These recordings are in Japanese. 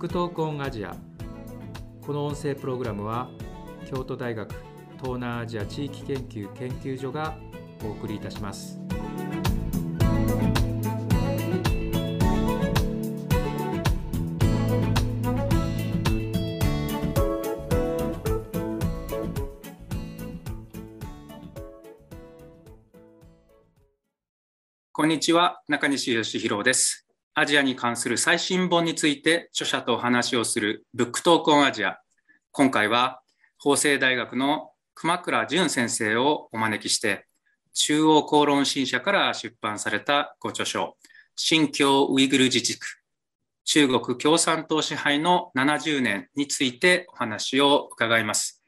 ックトークオンアジアこの音声プログラムは京都大学東南アジア地域研究研究所がお送りいたしますこんにちは中西義弘ですアジアに関する最新本について著者とお話をするブックトークオンアジア。今回は法政大学の熊倉淳先生をお招きして、中央公論新社から出版されたご著書、新疆ウイグル自治区、中国共産党支配の70年についてお話を伺います。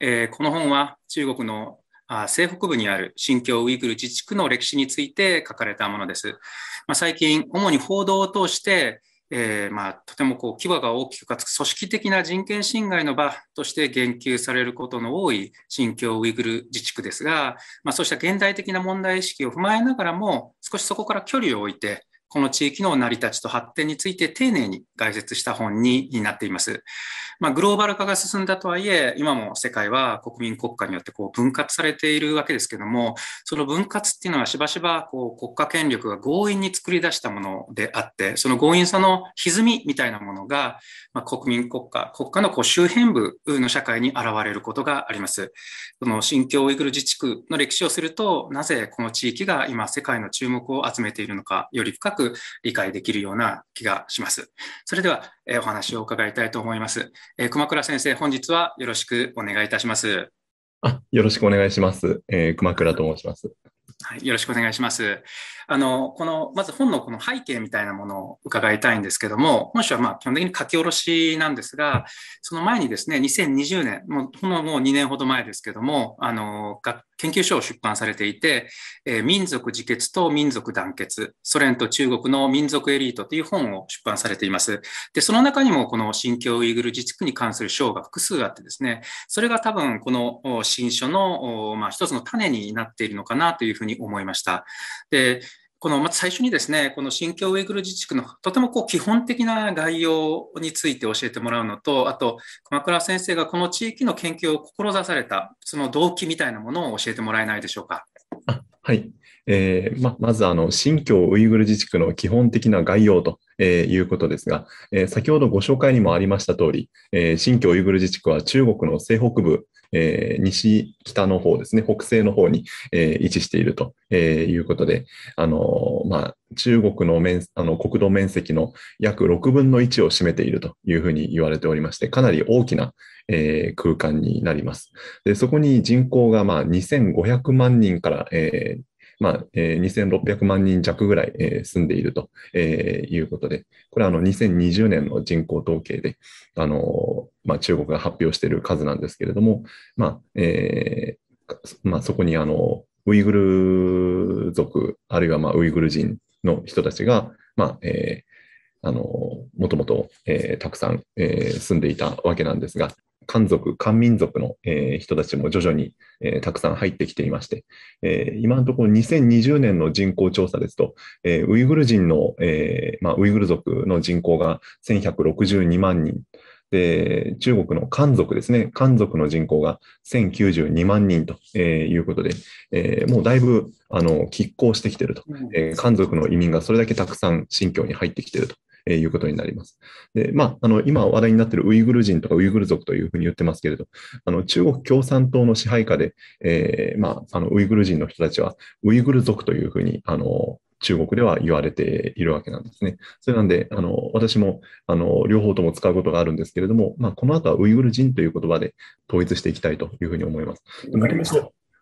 えー、この本は中国の西北部にある新疆ウイグル自治区の歴史について書かれたものです。まあ、最近、主に報道を通して、えー、まあ、とてもこう規模が大きくかつ組織的な人権侵害の場として言及されることの多い新疆ウイグル自治区ですが、まあ、そうした現代的な問題意識を踏まえながらも少しそこから距離を置いてこの地域の成り立ちと発展について丁寧に解説した本になっています。まあ、グローバル化が進んだとはいえ、今も世界は国民国家によってこう分割されているわけですけども、その分割っていうのはしばしばこう国家権力が強引に作り出したものであって、その強引さの歪みみたいなものが、まあ、国民国家、国家のこう周辺部の社会に現れることがあります。この新疆ウイグル自治区の歴史をすると、なぜこの地域が今世界の注目を集めているのか、より深くく理解できるような気がします。それでは、えお話を伺いたいと思います。え熊倉先生、本日はよろしくお願いいたします。あよろしくお願いします。えー、熊倉と申します。はい、よろしくお願いします。あの、この、まず本のこの背景みたいなものを伺いたいんですけども、本書はまあ基本的に書き下ろしなんですが、その前にですね、2020年、もうほんのもう2年ほど前ですけども、あの、研究書を出版されていて、えー、民族自決と民族団結、ソ連と中国の民族エリートという本を出版されています。で、その中にもこの新疆ウイグル自治区に関する章が複数あってですね、それが多分この新書の、まあ、一つの種になっているのかなというふうに思いました。で、このまず最初にですね、この新疆ウイグル自治区のとてもこう基本的な概要について教えてもらうのと、あと熊倉先生がこの地域の研究を志された、その動機みたいなものを教えてもらえないでしょうか。はい。えーま、まずあの、新疆ウイグル自治区の基本的な概要とえー、いうことですが、えー、先ほどご紹介にもありました通り、えー、新疆ウイグル自治区は中国の西北部、えー、西北の方ですね、北西の方に、えー、位置していると、えー、いうことで、あのー、まあ、中国の面あの国土面積の約6分の1を占めているというふうに言われておりまして、かなり大きな、えー、空間になります。でそこに人口がまあ2500万人から、えー、まあえー、2600万人弱ぐらい、えー、住んでいると、えー、いうことで、これはあの2020年の人口統計で、あのまあ、中国が発表している数なんですけれども、まあえーまあ、そこにあのウイグル族、あるいはまあウイグル人の人たちが、まあえー、あのもともと、えー、たくさん、えー、住んでいたわけなんですが、漢族、漢民族の、えー、人たちも徐々に、えー、たくさん入ってきていまして、えー、今のところ2020年の人口調査ですと、えウイグル人の、えまあ、ウイグル族の人口が1162万人。で、中国の漢族ですね、漢族の人口が1092万人と、えー、いうことで、えー、もうだいぶあの拮抗してきてると、えー、漢族の移民がそれだけたくさん新疆に入ってきてるとえー、いうことになります。で、まあ、あの、今話題になっているウイグル人とかウイグル族というふうに言ってますけれど、あの、中国共産党の支配下で、えー、まあ、あの、ウイグル人の人たちは、ウイグル族というふうに、あの、中国では言われているわけなんですね。それなんで、あの私もあの両方とも使うことがあるんですけれども、まあ、この後はウイグル人という言葉で統一していきたいというふうに思います。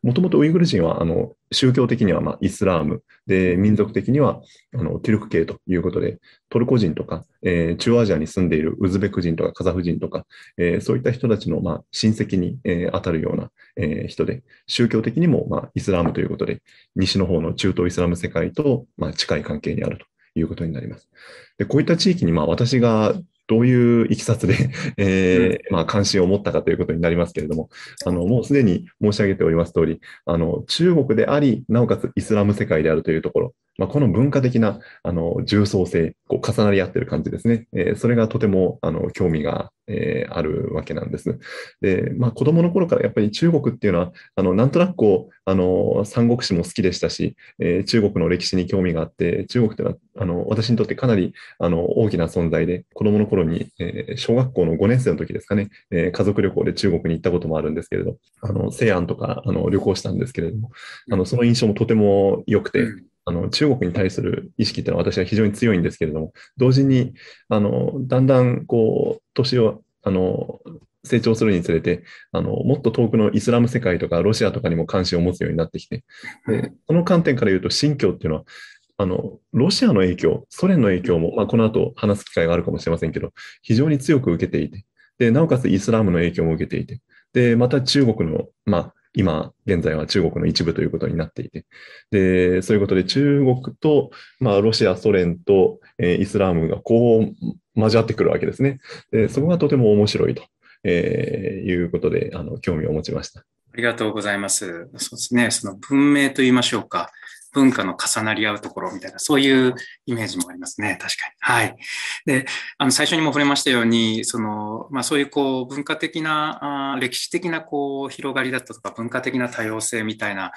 もともとウイグル人はあの宗教的にはまイスラームで、民族的にはあのティルク系ということで、トルコ人とか、えー、中アジアに住んでいるウズベク人とかカザフ人とか、えー、そういった人たちのま親戚に、えー、当たるような、え人で、宗教的にもまイスラームということで、西の方の中東イスラム世界とま近い関係にあるということになります。でこういった地域にまあ私がどういういきさつで、えー、まあ、関心を持ったかということになりますけれども、あのもうすでに申し上げております通り、あの中国であり、なおかつイスラム世界であるというところ、まあ、この文化的なあの重層性、こう重なり合ってる感じですね。えー、それがとてもあの興味が、えー、あるわけなんです。で、まあ、子供の頃からやっぱり中国っていうのは、あのなんとなくこうあの三国志も好きでしたし、えー、中国の歴史に興味があって、中国っていうのはあの私にとってかなりあの大きな存在で、子供の頃に、え小学校の5年生の時ですかね、え家族旅行で中国に行ったこともあるんですけれど、あの西安とかあの旅行したんですけれども、あのその印象もとても良くて、うんあの中国に対する意識っていうのは私は非常に強いんですけれども、同時にあのだんだんこう年をあの成長するにつれてあの、もっと遠くのイスラム世界とかロシアとかにも関心を持つようになってきて、でその観点から言うと、信教っていうのは、あのロシアの影響、ソ連の影響も、まあ、この後話す機会があるかもしれませんけど、非常に強く受けていて、でなおかつイスラムの影響も受けていて、でまた中国の、まあ、今現在は中国の一部ということになっていて、で、そういうことで中国と、まあ、ロシア、ソ連と、えイスラムがこう交わってくるわけですね。で、そこがとても面白いと、えー、いうことで、あの、興味を持ちました。ありがとうございます。そうですね、その文明と言いましょうか。文化の重なり合うところみたいな、そういうイメージもありますね。確かに。はい。で、あの、最初にも触れましたように、その、まあ、そういうこう、文化的な、あ歴史的なこう、広がりだったとか、文化的な多様性みたいな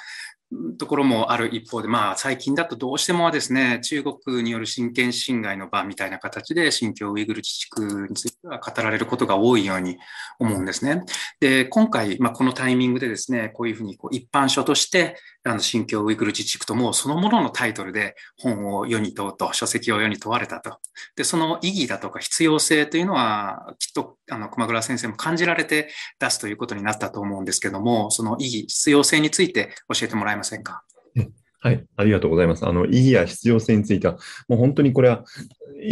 ところもある一方で、まあ、最近だとどうしてもですね、中国による人権侵害の場みたいな形で、新疆ウイグル自治区については語られることが多いように思うんですね。で、今回、まあ、このタイミングでですね、こういうふうにこう一般書として、あの、新疆ウイグル自治区ともそのもののタイトルで本を世に問うと、書籍を世に問われたと。で、その意義だとか必要性というのは、きっと、あの、熊倉先生も感じられて出すということになったと思うんですけども、その意義、必要性について教えてもらいまませんか。はい、ありがとうございます。あの意義や必要性については、もう本当にこれは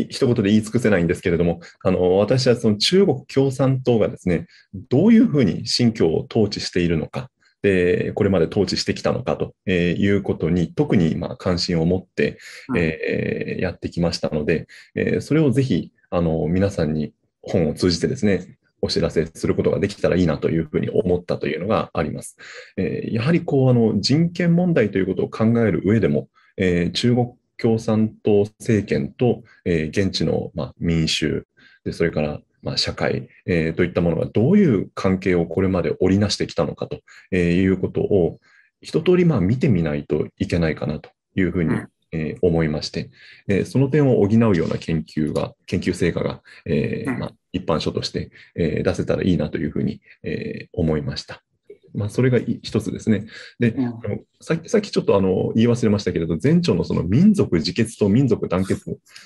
一言で言い尽くせないんですけれども、あの私はその中国共産党がですね、どういうふうに信教を統治しているのか、でこれまで統治してきたのかということに、特にま関心を持って、えー、やってきましたので、えー、それをぜひあの皆さんに本を通じてですね、お知らせすることができたらいいなというふうに思ったというのがあります。えー、やはりこうあの人権問題ということを考える上でも、えー、中国共産党政権と、えー、現地の、まあ、民衆で、それからまあ、社会、えー、といったものがどういう関係をこれまで織りなしてきたのかと、えー、いうことを一通りまり見てみないといけないかなというふうにえー、思いまして、えー、その点を補うような研究が、研究成果が、えー、まあ、一般書として、え出せたらいいなというふうに、え思いました。まあ、それが一つですね。で、うん、あのさっきさっきちょっとあの言い忘れましたけれど、前著のその民族自決と民族団結、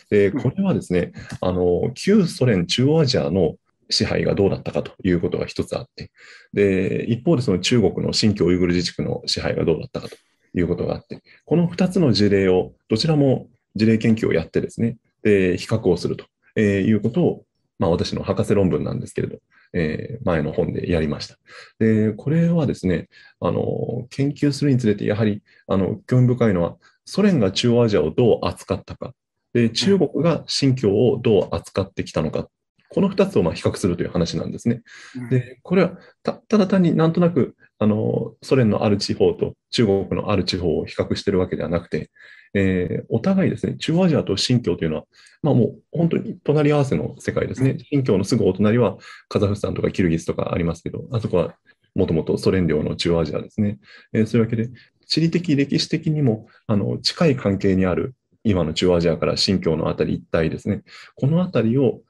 でこれはですね、あの旧ソ連、中央アジアの支配がどうだったかということが一つあって、で一方でその中国の新疆ウイグル自治区の支配がどうだったかということがあって、この2つの事例を、どちらも事例研究をやってですね、で比較をすると、いうことを、まあ、私の博士論文なんですけれど、えー、前の本でやりました。で、これはですね、あの、研究するにつれて、やはり、あの、興味深いのは、ソ連が中央アジアをどう扱ったか、で、中国が新疆をどう扱ってきたのか、この2つをま比較するという話なんですね。で、これはただ単になんとなくあの、ソ連のある地方と中国のある地方を比較してるわけではなくて、えー、お互いですね、中央アジアと新疆というのは、まあもう本当に隣り合わせの世界ですね。新疆のすぐお隣はカザフスタンとかキルギスとかありますけど、あそこはもともとソ連領の中央アジアですね。えー、そういうわけで、地理的、歴史的にもあの近い関係にある今の中央アジアから新疆のあたり一帯ですね。このあたりを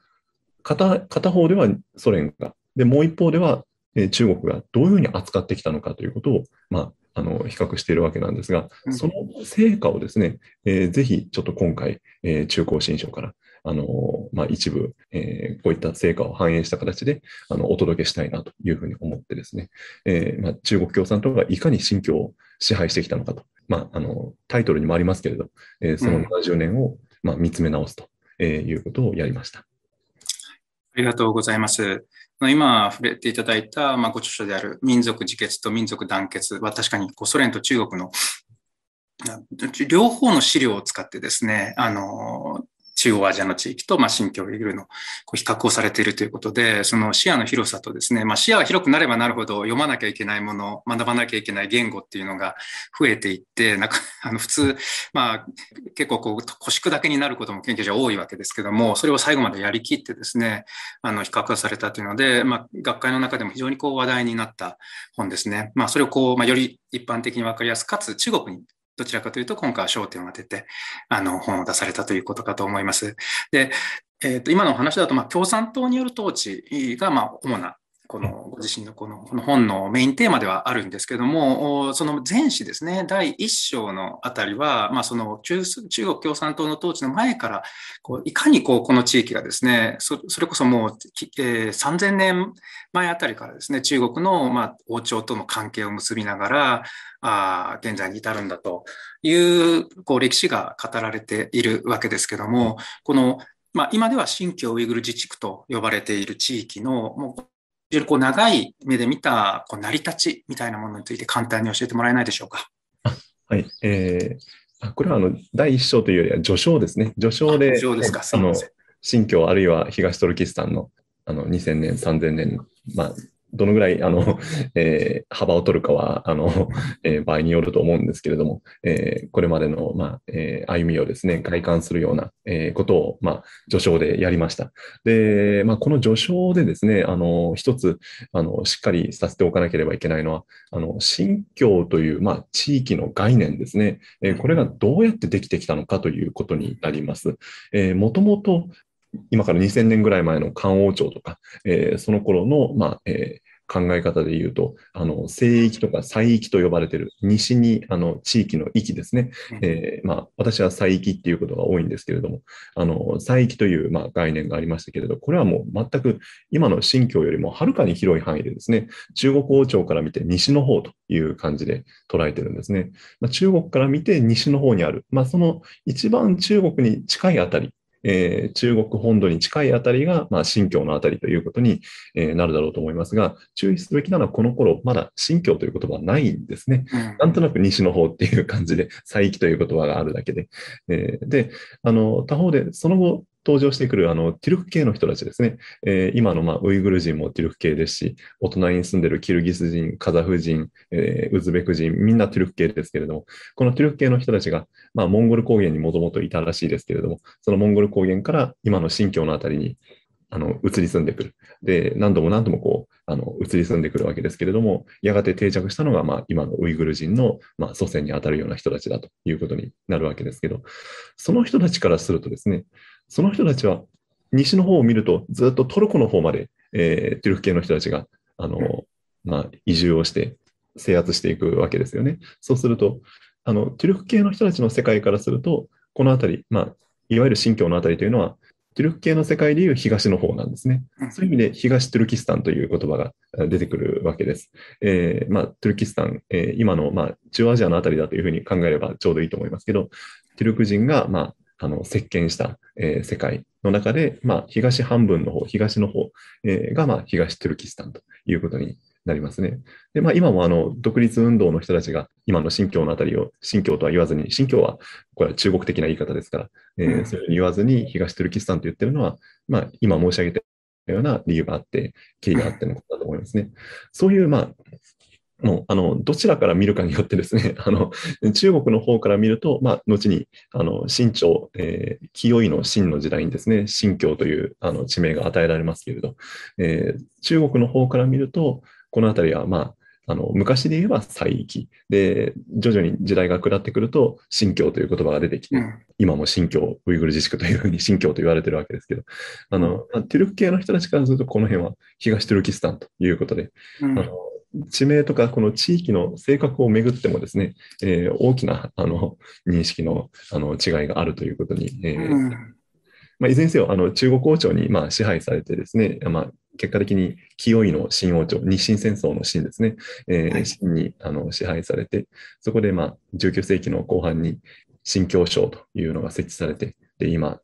片片方ではソ連が、で、もう一方では中国がどういうふうに扱ってきたのかということを、まあ、あの比較しているわけなんですが、その成果をですね、えー、ぜひちょっと今回、えー、中高新書から、あのまあ、一部、えー、こういった成果を反映した形であのお届けしたいなというふうに思ってですね、えーまあ、中国共産党がいかに新疆を支配してきたのかと、まあ、あのタイトルにもありますけれど、えー、その70年を、まあ、見つめ直すということをやりました。ありがとうございます。今触れていただいた、まあ、ご著書である民族自決と民族団結は確かにこうソ連と中国の両方の資料を使ってですね、あの、中央アジアの地域と、まあ、新疆ウイグルのこう比較をされているということで、その視野の広さとですね、まあ、視野が広くなればなるほど読まなきゃいけないもの、学ばなきゃいけない言語っていうのが増えていって、なんか、あの、普通、まあ、結構こう、腰砕けになることも研究者多いわけですけども、それを最後までやりきってですね、あの、比較されたというので、まあ、学会の中でも非常にこう話題になった本ですね。まあ、それをこう、まあ、より一般的にわかりやすく、かつ中国にどちらかというと今回は焦点を当てて、あの、本を出されたということかと思います。で、えー、と今のお話だと、まあ、共産党による統治が、ま主なこのご自身のこの本のメインテーマではあるんですけども、その前史ですね、第1章のあたりは、まあ、その中国共産党の統治の前からこう、いかにこうこの地域がですね、それこそもう、えー、3000年前あたりからですね、中国の、まあ、王朝との関係を結びながら、あ現在に至るんだというこう歴史が語られているわけですけども、このまあ、今では新疆ウイグル自治区と呼ばれている地域のもうこう長い目で見たこう成り立ちみたいなものについて簡単に教えてもらえないでしょうか。はい、えー、これはあの第一章というよりは序章ですね。序章で、すかあの新疆あるいは東トルキスタンのあの2000年、3000年、まあ、どのぐらい、あの、えー、幅を取るかは、あの、えー、場合によると思うんですけれども、えー、これまでの、まあ、えー、歩みをですね、開館するような、えー、ことを、まあ、序章でやりました。で、まあ、この序章でですね、あの、一つ、あの、しっかりさせておかなければいけないのは、あの、信教という、まあ、地域の概念ですね、えー、これがどうやってできてきたのかということになります。えー、もともと、今から2000年ぐらい前の漢王朝とか、えー、その頃の、まあえー、考え方で言うと、あの、聖域とか西域と呼ばれてる、西に、あの、地域の域ですね。えー、まあ、私は西域っていうことが多いんですけれども、あの、西域という、まあ、概念がありましたけれど、これはもう全く今の新疆よりもはるかに広い範囲でですね、中国王朝から見て西の方という感じで捉えてるんですね。まあ、中国から見て西の方にある、まあ、その一番中国に近いあたりえー、中国本土に近いあたりが、まあ、新疆のあたりということに、えなるだろうと思いますが、注意すべきなのはこの頃、まだ新疆という言葉はないんですね。なんとなく西の方っていう感じで、西域という言葉があるだけで。えで、あの、他方で、その後、登場してくるあのティルク系の人たちですね。えー、今のまあウイグル人もティルク系ですし、お隣に住んでるキルギス人、カザフ人、えー、ウズベク人、みんなティルク系ですけれども、このティルク系の人たちが、まあ、モンゴル高原にもともといたらしいですけれども、そのモンゴル高原から今の新疆のあたりにあの移り住んでくる。で、何度も何度もこうあの移り住んでくるわけですけれども、やがて定着したのが、まあ、今のウイグル人の、まあ、祖先にあたるような人たちだということになるわけですけど、その人たちからするとですね、その人たちは西の方を見ると、ずっとトルコの方まで、えー、トゥルク系の人たちが、あの、まあ、移住をして制圧していくわけですよね。そうすると、あの、トゥルク系の人たちの世界からすると、この辺り、まあ、いわゆる新疆の辺りというのは、トゥルク系の世界でいう東の方なんですね。そういう意味で東トゥルキスタンという言葉が出てくるわけです。えー、まあ、トゥルキスタン、えー、今の、まあ、中アジアの辺りだというふうに考えればちょうどいいと思いますけど、トゥルク人が、まあ、あの席巻した、えー、世界の中で、まあ、東半分の方、東の方、えー、が、まあ、東トゥルキスタンということになりますね。で、まあ、今もあの独立運動の人たちが、今の新疆のあたりを、新疆とは言わずに、新疆はこれは中国的な言い方ですから、えー、それに言わずに東トゥルキスタンと言ってるのは、まあ、今申し上げたような理由があって、経緯があってのことだと思いますね。そういう、まあ、もう、あの、どちらから見るかによってですね、あの、中国の方から見ると、まあ、後に、あの、清朝、えー、清いの清の時代にですね、新教というあの地名が与えられますけれど、えー、中国の方から見ると、この辺りは、まあ、あの、昔で言えば西域。で、徐々に時代が下ってくると、新教という言葉が出てきて、うん、今も新教、ウイグル自治区というふうに新教と言われてるわけですけど、あの、トゥルク系の人たちからすると、この辺は東トゥルキスタンということで、うん、あの地名とかこの地域の性格をめぐってもですね、えー、大きなあの認識のあの違いがあるということに、えー、うん、まあ、いずれにせよあの中国王朝にまあ支配されてですね、まあ、結果的に清いの新王朝日清戦争の清ですね、えー、にあの支配されてそこでまあ19世紀の後半に新教省というのが設置されてで今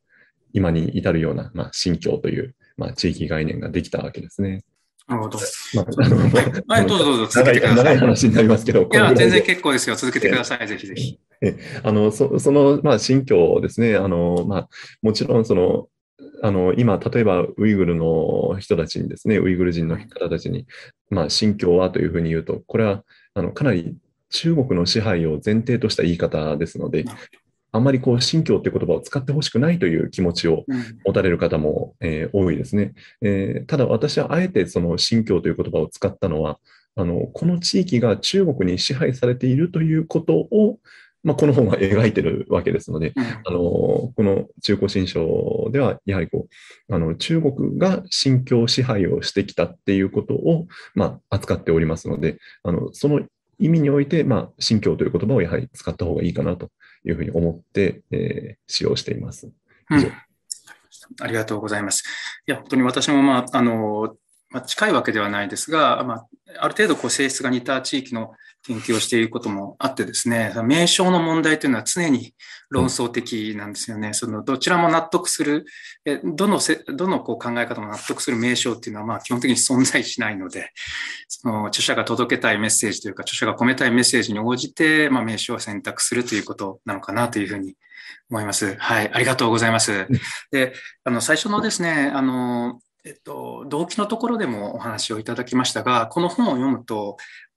今に至るような、まあ、新教という、まあ、地域概念ができたわけですね。なるほど。はい、どうぞどうぞ続けてください。長い話になりますけど。いや、全然結構ですよ。続けてください。ぜひぜひ。えあの、そその、まあ、心境ですね。あの、まあ、もちろん、その、あの今、例えばウイグルの人たちにですね、ウイグル人の方たちに、まあ、信教はというふうに言うと、これはあのかなり中国の支配を前提とした言い方ですので、あまりこう信教って言葉を使ってほしくないという気持ちを持たれる方も、えー、多いですね、えー、ただ私はあえてその信教という言葉を使ったのはあのこの地域が中国に支配されているということを、まあ、この本は描いてるわけですので、あのこの中古新書ではやはりこうあの中国が信教支配をしてきたっていうことを、まあ、扱っておりますのであのその意味において、まあ、信教という言葉をやはり使った方がいいかなというふうに思って、えー、使用しています。以上、うん、ありがとうございます。いや、本当に私も、まあ、あの、まあ、近いわけではないですが、まあ、ある程度こう性質が似た地域の研究をしていることもあってですね、名称の問題というのは常に論争的なんですよね。そのどちらも納得する、どのせどのこう考え方も納得する名称っていうのはまあ基本的に存在しないので、その著者が届けたいメッセージというか、著者が込めたいメッセージに応じて、まあ、名称を選択するということなのかなというふうに思います。はい、ありがとうございます。で、あの最初のですね、あのえっと、動機のところでもお話をいただきましたが、この本を読むと、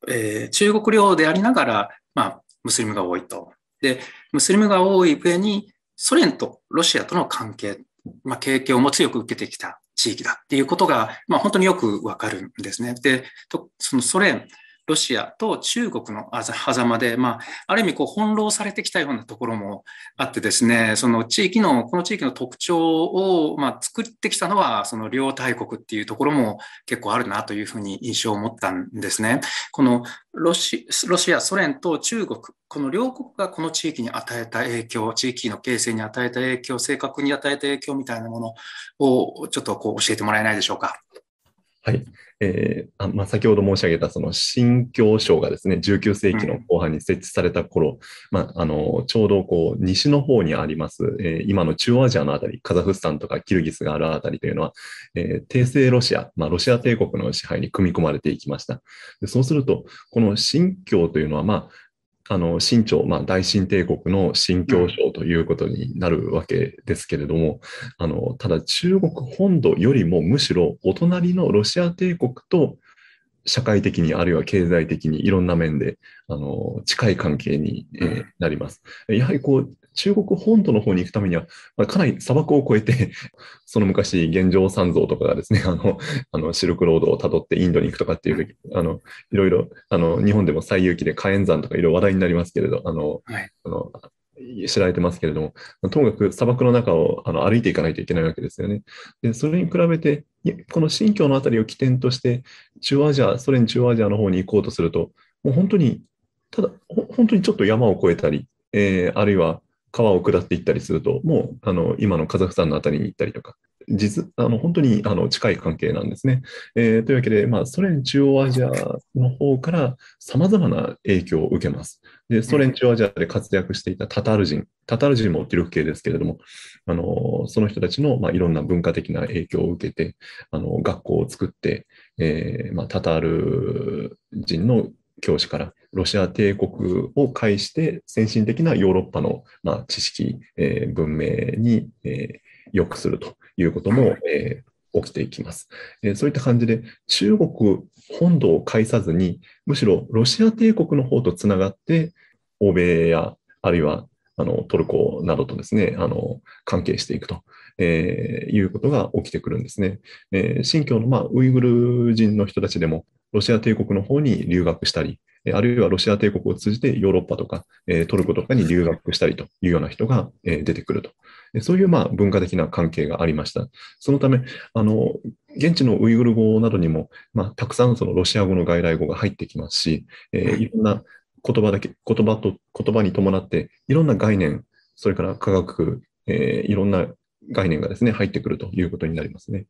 えー、中国領でありながら、まあ、ムスリムが多いと。で、ムスリムが多い上に、ソ連とロシアとの関係、まあ、経験をも強く受けてきた地域だっていうことが、まあ、本当によくわかるんですね。で、そのソ連ロシアと中国の狭間で、まあ、ある意味こう翻弄されてきたようなところもあってですね、その地域の、この地域の特徴を、まあ、作ってきたのは、その両大国っていうところも結構あるなというふうに印象を持ったんですね。このロシロシア、ソ連と中国、この両国がこの地域に与えた影響、地域の形成に与えた影響、正確に与えた影響みたいなものをちょっとこう教えてもらえないでしょうか。はい。えーあまあ、先ほど申し上げた、その新教省がですね、19世紀の後半に設置された頃、うん、まあ、あの、ちょうどこう、西の方にあります、えー、今の中央アジアのあたり、カザフスタンとかキルギスがあるあたりというのは、えー、帝政ロシア、まあ、ロシア帝国の支配に組み込まれていきました。でそうすると、この新教というのは、まあ、あの、清朝、まあ、大清帝国の新教書ということになるわけですけれども、あの、ただ中国本土よりもむしろお隣のロシア帝国と社会的にあるいは経済的にいろんな面であの近い関係に、えー、なります。やはりこう中国本土の方に行くためには、まあ、かなり砂漠を越えて、その昔、現状三像とかがですね、あの、あのシルクロードをたどってインドに行くとかっていう、あの、いろいろ、あの、日本でも最有機で火炎山とかいろいろ話題になりますけれど、あの、はい、あの知られてますけれども、ともかく砂漠の中をあの歩いていかないといけないわけですよね。で、それに比べて、この新疆の辺りを起点として、中央アジア、ソ連中央アジアの方に行こうとすると、もう本当に、ただ、本当にちょっと山を越えたり、えー、あるいは川を下っていったりすると、もうあの今のカザフスタンの辺りに行ったりとか、実あの本当にあの近い関係なんですね。えー、というわけで、まあ、ソ連中央アジアの方からさまざまな影響を受けます。でソ連中央アジアで活躍していたタタール人、タタール人も記録系ですけれども、あのその人たちの、まあ、いろんな文化的な影響を受けて、あの学校を作って、えーまあ、タタール人の教師からロシア帝国を介して先進的なヨーロッパの、まあ、知識、えー、文明に、えー、良くするということも、えー、起きていきます、えー、そういった感じで中国本土を介さずにむしろロシア帝国の方とつながって欧米やあるいはあのトルコなどとですねあの関係していくとえー、いうことが起きてくるんですね。えー、新疆の、まあ、ウイグル人の人たちでも、ロシア帝国の方に留学したり、あるいはロシア帝国を通じてヨーロッパとか、えー、トルコとかに留学したりというような人が、えー、出てくると。そういうまあ文化的な関係がありました。そのため、あの現地のウイグル語などにも、まあ、たくさんそのロシア語の外来語が入ってきますし、えー、いろんな言葉だけ言葉と言葉に伴っていろんな概念、それから科学、えー、いろんな概念がですね、入ってくるということになりますね。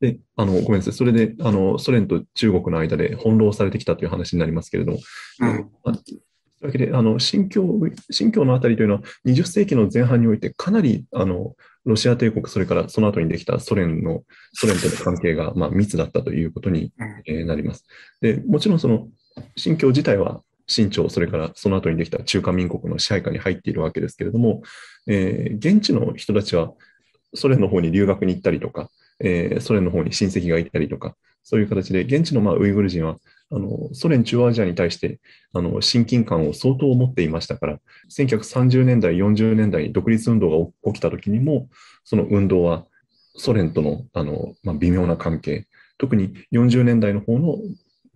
で、あの、ごめんなさい。それで、あの、ソ連と中国の間で翻弄されてきたという話になりますけれども、うん、というわけで、あの、新教、新教のあたりというのは、20世紀の前半において、かなり、あの、ロシア帝国、それからその後にできたソ連の、ソ連との関係が、まあ、密だったということになります。で、もちろんその、新教自体は、清朝、それからその後にできた中華民国の支配下に入っているわけですけれども、えー、現地の人たちはソ連の方に留学に行ったりとか、えー、ソ連の方に親戚がいたりとか、そういう形で、現地のまあウイグル人はあのソ連中央アジアに対してあの親近感を相当持っていましたから1930年代40年代に独立運動が起きた時にもその運動はソ連とのあの、まあ、微妙な関係特に40年代の方の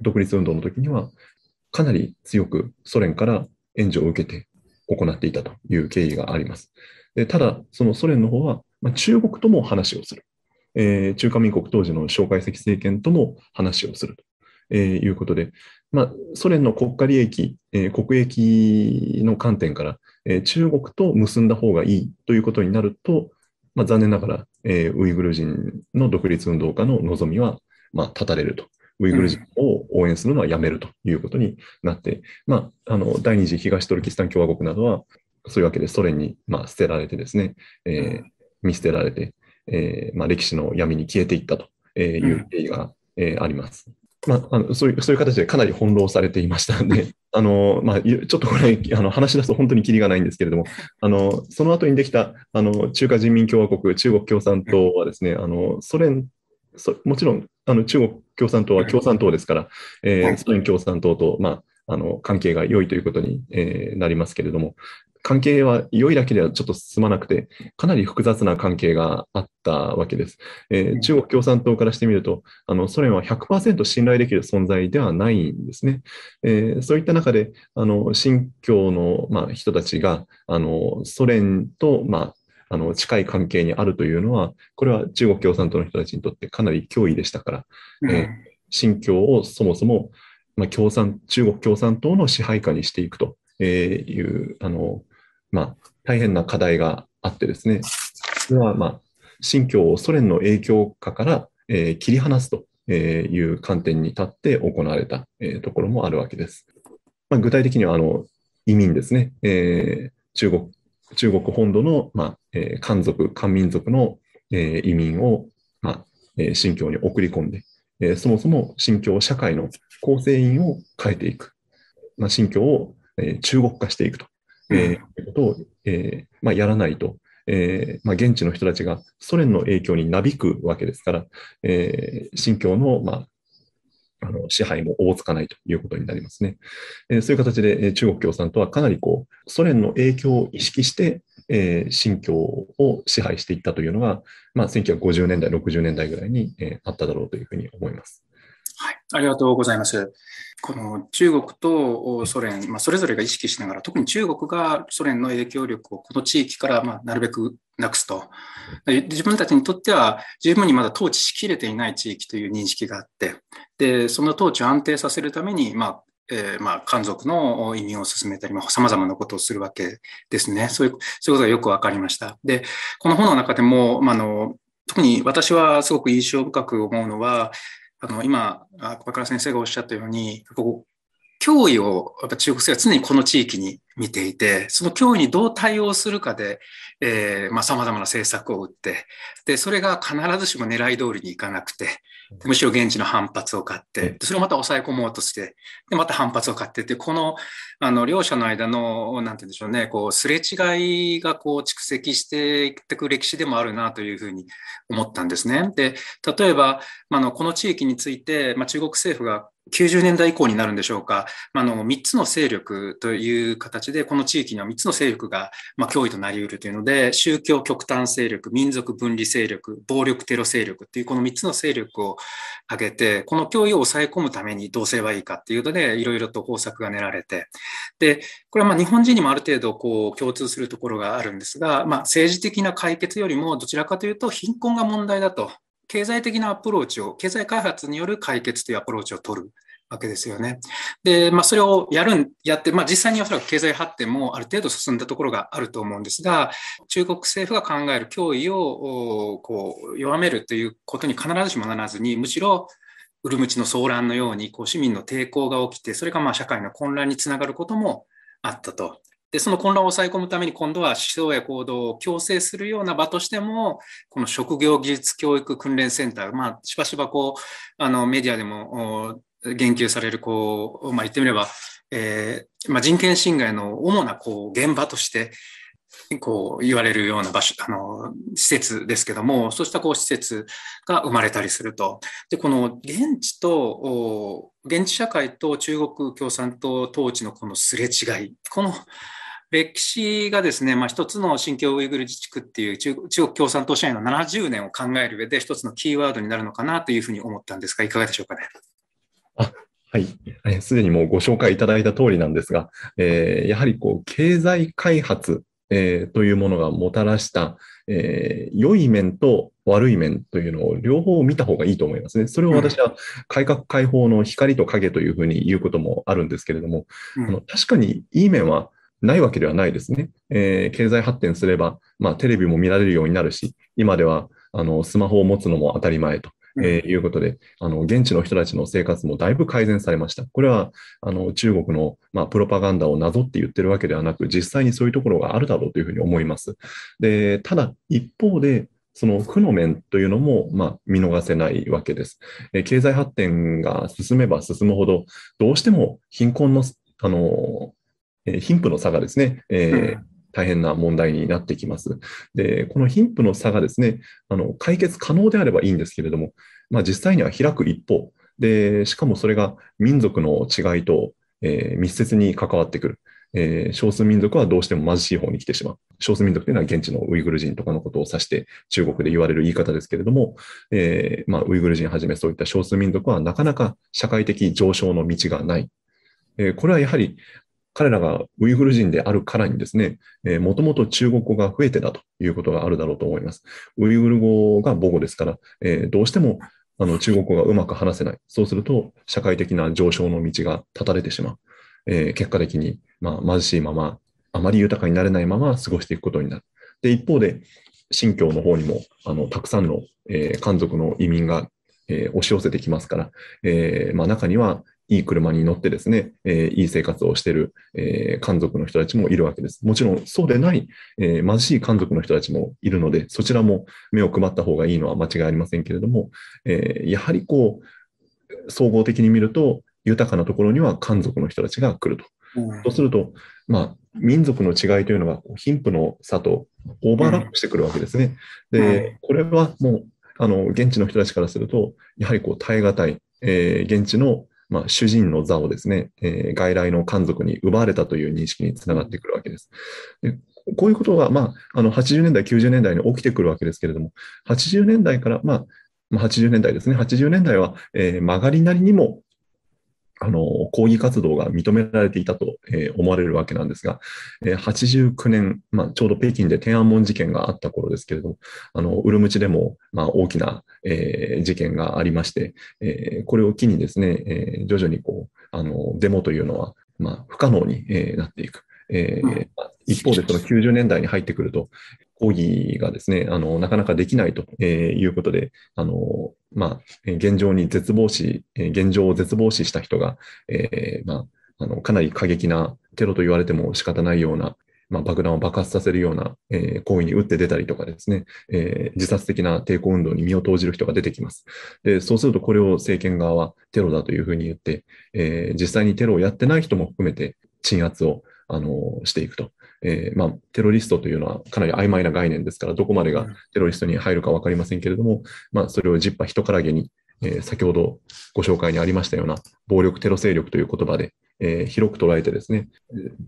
独立運動の時にはかなり強くソ連から援助を受けて行っていたという経緯があります。でただ、そのソ連の方は、まあ、中国とも話をする、えー、中華民国当時の蒋介石政権とも話をすると、えー、いうことで、まあ、ソ連の国家利益、えー、国益の観点から、え中国と結んだ方がいいということになると、まあ、残念ながら、えウイグル人の独立運動家の望みは、まあ、断たれるとウイグル人を応援するのはやめるということになって、まあ、あの第二次東トルキスタン共和国などは、そういうわけでソ連に、まあ、捨てられてですね、えー、見捨てられて、えーまあ、歴史の闇に消えていったという経緯が、えー、あります。まあ、あのそういうそういう形でかなり翻弄されていましたので、あのまあ、ちょっとこれあの話し出すと本当にきりがないんですけれども、あのその後にできたあの中華人民共和国、中国共産党はですね、あのソ連もちろんあの中国共産党は共産党ですから、えー、スペ共産党と、まあ、あの関係が良いということに、えー、なりますけれども、関係は良いだけではちょっと進まなくて、かなり複雑な関係があったわけです。えー、中国共産党からしてみると、あのソ連は100%信頼できる存在ではないんですね。えー、そういった中で、あの新疆の、まあ、人たちがあのソ連と、まあ、あの近い関係にあるというのは、これは中国共産党の人たちにとってかなり脅威でしたから、うえー、新疆をそもそも、まあ、共産中国共産党の支配下にしていくというあの、まあ、大変な課題があってですね、それは、まあ、新疆をソ連の影響下から、えー、切り離すという観点に立って行われた、えー、ところもあるわけです。まあ、具体的にはあの移民ですね、えー、中国中国本土の、まあえー、漢族、漢民族の、えー、移民を、まあえー、新教に送り込んで、えー、そもそも新教社会の構成員を変えていく、まあ、新教を、えー、中国化していくと、えー、いうことを、えーまあ、やらないと、えーまあ、現地の人たちがソ連の影響になびくわけですから、えー、新教の、まああの支配もおぼつかないということになりますね。えー、そういう形で、え中国共産党はかなりこうソ連の影響を意識して、えー、新疆を支配していったというのが、まあ、1950年代、60年代ぐらいに、えー、あっただろうというふうに思います。はい、ありがとうございます。この中国とソ連、まあ、それぞれが意識しながら、特に中国がソ連の影響力をこの地域からまあなるべくなくすと。自分たちにとっては十分にまだ統治しきれていない地域という認識があって、でその統治を安定させるために、まあえー、まあ、漢族の移民を進めたり、まあ、様々なことをするわけですね。そういう、そういうことがよくわかりました。で、この本の中でも、まあの、特に私はすごく印象深く思うのは、あの、今、小倉先生がおっしゃったように、こう脅威をやっぱ中国政府は常にこの地域に見ていて、その脅威にどう対応するかで、えー、まあ、様々な政策を打って、で、それが必ずしも狙い通りにいかなくて、むしろ現地の反発を買って、それをまた抑え込もうとして、で、また反発を買ってってこの、あの、両者の間の、なんて言うんでしょうね、こう、すれ違いがこう、蓄積していく歴史でもあるなというふうに思ったんですね。で、例えば、あの、この地域について、まあ、中国政府が90年代以降になるんでしょうか、あの、3つの勢力という形で、この地域には3つの勢力が、まあ、脅威となり得るというので、宗教極端勢力、民族分離勢力、暴力テロ勢力っていうこの3つの勢力を挙げて、この脅威を抑え込むためにどうすればいいかっていうので、いろいろと方策が練られて、で、これはまあ日本人にもある程度こう共通するところがあるんですが、まあ、政治的な解決よりも、どちらかというと貧困が問題だと経済的なアプローチを、経済開発による解決というアプローチを取る。わけですよね。で、まあ、それをやるん、やって、まあ、実際におそらく経済発展もある程度進んだところがあると思うんですが、中国政府が考える脅威を、こう、弱めるということに必ずしもならずに、むしろ、ウルムチの騒乱のように、こう、市民の抵抗が起きて、それがまあ、社会の混乱につながることもあったと。でその混乱を抑え込むために今度は思想や行動を強制するような場としてもこの職業技術教育訓練センター、まあ、しばしばこうあのメディアでも言及されるこう、まあ、言ってみれば、えーまあ、人権侵害の主なこう現場としてこう言われるような場所、あの、施設ですけども、そうしたこう施設が生まれたりすると。で、この現地と、現地社会と中国共産党統治のこのすれ違い、この歴史がですね、まあ、一つの新疆ウイグル自治区っていう中国共産党支配の70年を考える上で一つのキーワードになるのかなというふうに思ったんですが、いかがでしょうかね。あはい、すでにもうご紹介いただいた通りなんですが、えー、やはりこう経済開発えー、というものがもたらした、えー、良い面と悪い面というのを両方見た方がいいと思いますね。それを私は改革開放の光と影というふうに言うこともあるんですけれども、うん、あの確かにいい面はないわけではないですね。えー、経済発展すれば、まあ、テレビも見られるようになるし、今ではあのスマホを持つのも当たり前と。えー、いうことで、あの、現地の人たちの生活もだいぶ改善されました。これは、あの、中国の、まあ、プロパガンダをなぞって言ってるわけではなく、実際にそういうところがあるだろうというふうに思います。で、ただ、一方で、その負の面というのも、まあ、見逃せないわけです。え経済発展が進めば進むほど、どうしても貧困の、あの、貧富の差がですね、えー、うん大変な問題になってきます。で、この貧富の差がですね、あの解決可能であればいいんですけれども、まあ、実際には開く一方で、しかもそれが民族の違いと、えー、密接に関わってくる。えー、少数民族はどうしても貧しい方に来てしまう。少数民族というのは現地のウイグル人とかのことを指して中国で言われる言い方ですけれども、えー、まあ、ウイグル人はじめそういった少数民族はなかなか社会的上昇の道がない。えー、これはやはり彼らがウイグル人であるからにですね、もともと中国語が増えてたということがあるだろうと思います。ウイグル語が母語ですから、えー、どうしてもあの中国語がうまく話せない。そうすると、社会的な上昇の道が断たれてしまう。えー、結果的に、まあ、貧しいまま、あまり豊かになれないまま過ごしていくことになる。で、一方で、新疆の方にも、あの、たくさんの、えー、漢族の移民が、えー、押し寄せてきますから、えー、まあ、中には、いい車に乗ってですね、えー、いい生活をしている、えー、漢族の人たちもいるわけです。もちろんそうでない、えー、貧しい漢族の人たちもいるので、そちらも目を配った方がいいのは間違いありませんけれども、えやはりこう、総合的に見ると、豊かなところには漢族の人たちが来ると。そうすると、まあ、民族の違いというのが貧富の差とオーバーラップしてくるわけですね。で、これはもう、あの現地の人たちからすると、やはりこう耐え難い、えー、現地のまあ、主人の座をですね、えー、外来の漢族に奪われたという認識につながってくるわけです。でこういうことが、まあ、あの80年代、90年代に起きてくるわけですけれども、80年代から、まあ、80年代ですね、80年代は、えー、曲がりなりにもあの、抗議活動が認められていたと、えー、思われるわけなんですが、えー、89年、まあ、ちょうど北京で天安門事件があった頃ですけれども、あの、ウルムチでも、まあ、大きな、えー、事件がありまして、えー、これを機にですね、えー、徐々にこう、あの、デモというのは、まあ、不可能に、えー、なっていく。えー、一方での90年代に入ってくると、講義がですね、あの、なかなかできないと、えいうことで、あの、まあ、現状に絶望し、現状を絶望視した人が、えー、まあ、あの、かなり過激なテロと言われても仕方ないような、まあ、爆弾を爆発させるような、えー、行為に打って出たりとかですね、えー、自殺的な抵抗運動に身を投じる人が出てきます。で、そうするとこれを政権側はテロだというふうに言って、えー、実際にテロをやってない人も含めて鎮圧を、あのしていくとえー、まあ、テロリストというのはかなり曖昧な概念ですから、どこまでがテロリストに入るか分かりませんけれども、まあ、それをジッパ人からげに、えー、先ほどご紹介にありましたような暴力テロ勢力という言葉で、えー、広く捉えてですね、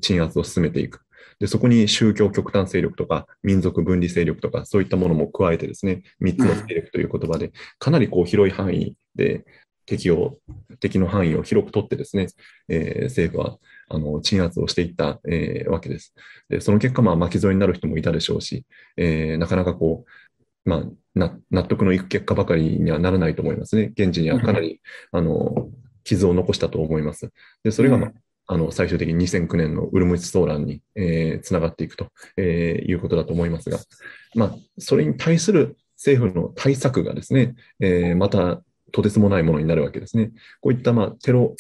鎮圧を進めていく。で、そこに宗教極端勢力とか、民族分離勢力とか、そういったものも加えてですね、3つの勢力という言葉で、かなりこう広い範囲で敵を、敵の範囲を広く取ってですね、えー、政府はあの鎮圧をしていった、えー、わけです。でその結果、まあ、巻き添えになる人もいたでしょうし、えー、なかなかこう、まあ、な納得のいく結果ばかりにはならないと思いますね。現地にはかなりあの傷を残したと思います。でそれが、まあ、あの最終的に2009年のウルムイ騒乱に、えー、つながっていくと、えー、いうことだと思いますが、まあ、それに対する政府の対策がですね、えー、またとてつもないものになるわけですね。こういった、まあ、テロ、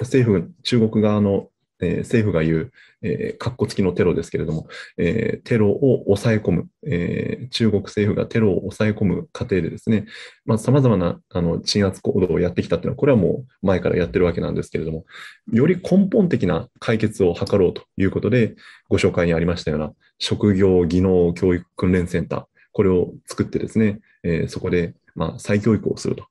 政府、中国側のえ政府が言う、えー、かっこつきのテロですけれども、えー、テロを抑え込む、えー、中国政府がテロを抑え込む過程でですね、さまざ、まなあの鎮圧行動をやってきたというのは、これはもう前からやってるわけなんですけれども、より根本的な解決を図ろうということで、ご紹介にありましたような、職業技能教育訓練センター、これを作ってですね、えそこで、まあ、再教育をすると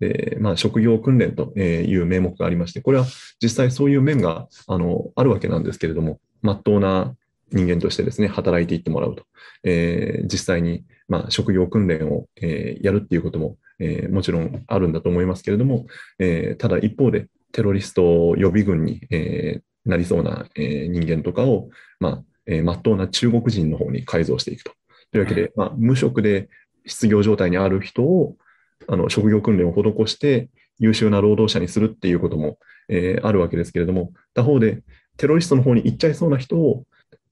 えー、まあ、職業訓練という名目がありまして、これは実際そういう面があのあるわけなんですけれども、まっとうな人間としてですね、働いていってもらうと、えー、実際に、まあ、職業訓練を、えー、やるっていうことも、えー、もちろんあるんだと思いますけれども、えただ一方で、テロリスト予備軍に、えなりそうな、え人間とかを、まあえ真っ当な中国人の方に改造していくと。というわけで、まあ、無職で失業状態にある人を、あの職業訓練を施して優秀な労働者にするっていうことも、えー、あるわけですけれども、他方でテロリストの方に行っちゃいそうな人を、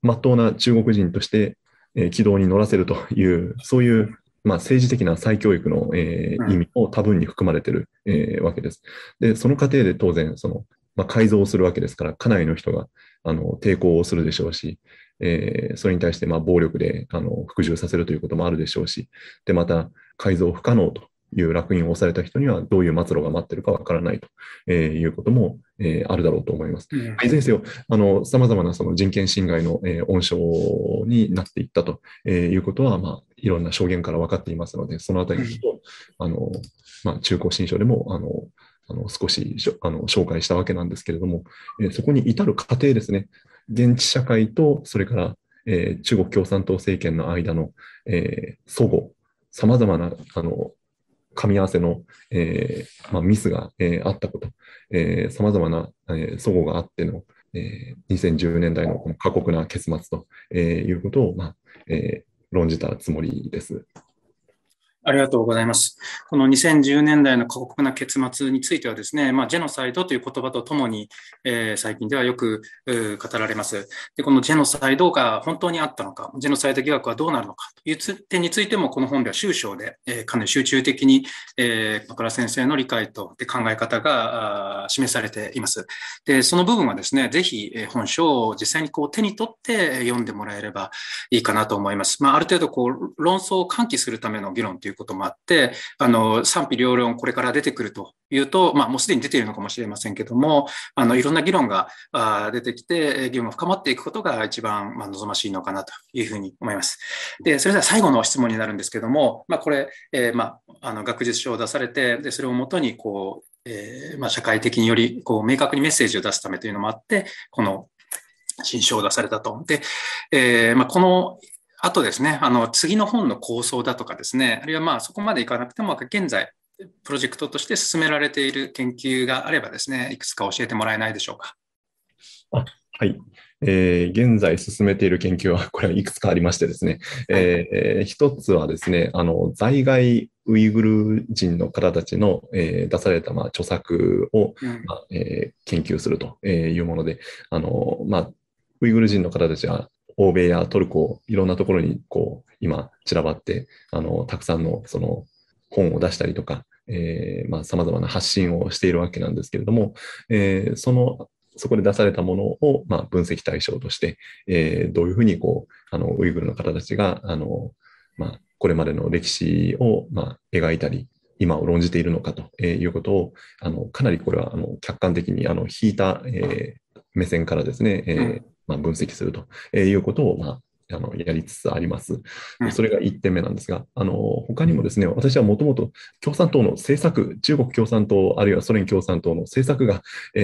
まっとうな中国人として、えー、軌道に乗らせるという、そういう、まあ、政治的な再教育の、えー、意味も多分に含まれてる、えー、わけです。で、その過程で当然、その、まあ、改造をするわけですから、家内の人があの抵抗をするでしょうし、えー、それに対してまあ暴力であの服従させるということもあるでしょうし、でまた改造不可能という烙印を押された人にはどういう末路が待ってるかわからないということもあるだろうと思います。いずれにせよ、さまざまなその人権侵害の温床になっていったということは、まあ、いろんな証言から分かっていますので、そのあたりを、あのまあ、中高新書でもあのあの少しあの紹介したわけなんですけれども、えそこに至る過程ですね、現地社会とそれから、え中国共産党政権の間の、えー、祖語、さまざまなあの噛み合わせの、えーまあ、ミスが、えー、あったこと、さまざまな、えー、齟齬があっての、えー、2010年代のこの過酷な結末と、えー、いうことを、まあえー、論じたつもりです。ありがとうございます。この2010年代の過酷な結末についてはですね、まあ、ジェノサイドという言葉とともに、えー、最近ではよく語られます。で、このジェノサイドが本当にあったのか、ジェノサイド疑惑はどうなるのかという点についても、この本では終章で、えー、かなり集中的に、えー、倉先生の理解とで考え方が示されています。で、その部分はですね、ぜひ本書を実際にこう手に取って読んでもらえればいいかなと思います。まあ、ある程度こう論争を喚起するための議論ということもあって、あの、賛否両論これから出てくるというと、まあ、もうすでに出ているのかもしれませんけども、あの、いろんな議論が出てきて、議論が深まっていくことが一番望ましいのかなというふうに思います。で、それでは最後の質問になるんですけども、まあ、これ、えー、まあ、あの、学術書を出されて、で、それをもとに、こう、えー、まあ、社会的により、こう、明確にメッセージを出すためというのもあって、この、新書を出されたと。で、えー、まあ、このあとですね、あの、次の本の構想だとかですね、あるいはまあそこまでいかなくても、現在、プロジェクトとして進められている研究があればですね、いくつか教えてもらえないでしょうか。あはい。えー、現在進めている研究は、これはいくつかありましてですね、えー、一つはですね、あの、在外ウイグル人の方たちの、えー、出された、まあ、著作を、まあえー、研究するというもので、あの、まあ、ウイグル人の方たちは欧米やトルコ、いろんなところにこう今散らばって、あのたくさんのその本を出したりとか、えー、まあ様々な発信をしているわけなんですけれども、えー、そのそこで出されたものを、まあ、分析対象として、えー、どういうふうにこうあのウイグルの方たちがあの、まあ、これまでの歴史を、まあ、描いたり今を論じているのかということをあのかなりこれはあの客観的にあの引いた、えー、目線からですね、えー、まあ、分析するということを、まあ、あのやりつつあります。それが1点目なんですが、あの他にもですね、私はもともと共産党の政策、中国共産党、あるいはソ連共産党の政策が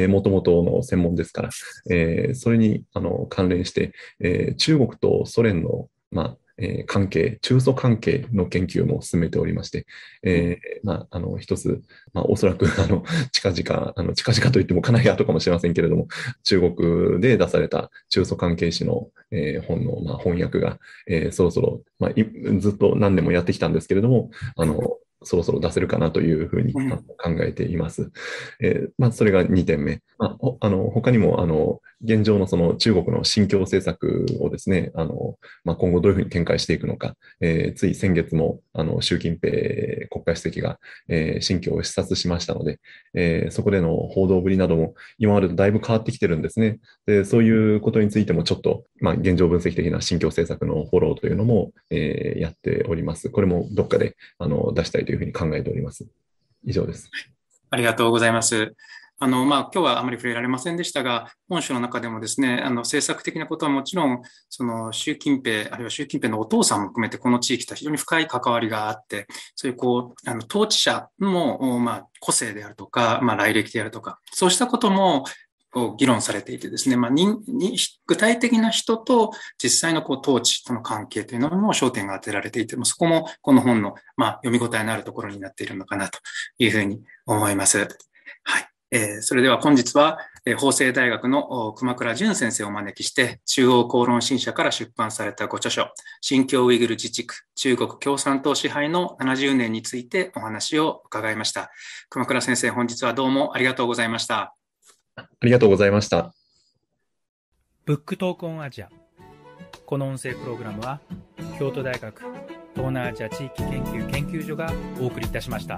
もともとの専門ですから、えー、それにあの関連して、えー、中国とソ連の、まあ、えー、関係、中素関係の研究も進めておりまして、えー、まあ、あの、一つ、まあ、おそらく、あの、近々、あの、近々といってもかなり後かもしれませんけれども、中国で出された中素関係史の、えー、本の、まあ、翻訳が、えー、そろそろ、まあ、ずっと何年もやってきたんですけれども、あの、そろそろ出せるかなというふうに考えています。えー、まあ、それが2点目。まあ、あの他にもあの現状のその中国の新疆政策をですね、あのまあ、今後どういうふうに展開していくのか、えー、つい先月もあの習近平国家主席が、えー、新疆を視察しましたので、えー、そこでの報道ぶりなども今までとだいぶ変わってきてるんですね。でそういうことについてもちょっと、まあ、現状分析的な新疆政策のフォローというのも、えやっております。これもどっかであの出したいというふうに考えております。以上です。ありがとうございます。あの、まあ、今日はあまり触れられませんでしたが、本書の中でもですね、あの、政策的なことはもちろん、その、習近平、あるいは習近平のお父さんも含めて、この地域と非常に深い関わりがあって、そういう、こう、あの、統治者の、まあ、個性であるとか、まあ、来歴であるとか、そうしたことも、を議論されていてですね、まあ、にに具体的な人と実際のこう統治との関係というのも焦点が当てられていて、そこもこの本の、まあ、読み応えのあるところになっているのかなというふうに思います。はい。えー、それでは本日は、えー、法政大学の熊倉淳先生をお招きして、中央公論新社から出版されたご著書、新疆ウイグル自治区中国共産党支配の70年についてお話を伺いました。熊倉先生、本日はどうもありがとうございました。ありがとうございました。ブックトークオンアジア。この音声プログラムは、京都大学東南アジア地域研究研究所がお送りいたしました。